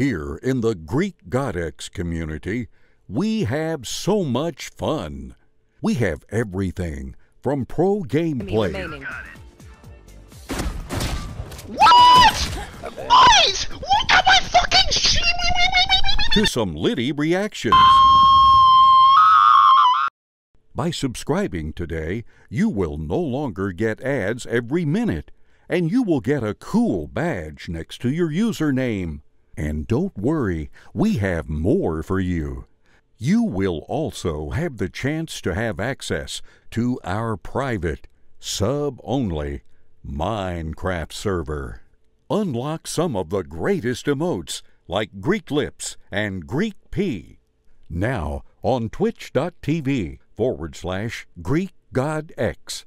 Here in the Greek Godex community, we have so much fun. We have everything from pro gameplay. What? Nice! Look at my fucking To some litty reactions. By subscribing today, you will no longer get ads every minute, and you will get a cool badge next to your username. And don't worry, we have more for you. You will also have the chance to have access to our private, sub only Minecraft server. Unlock some of the greatest emotes like Greek Lips and Greek P. Now on twitch.tv forward slash Greek God X.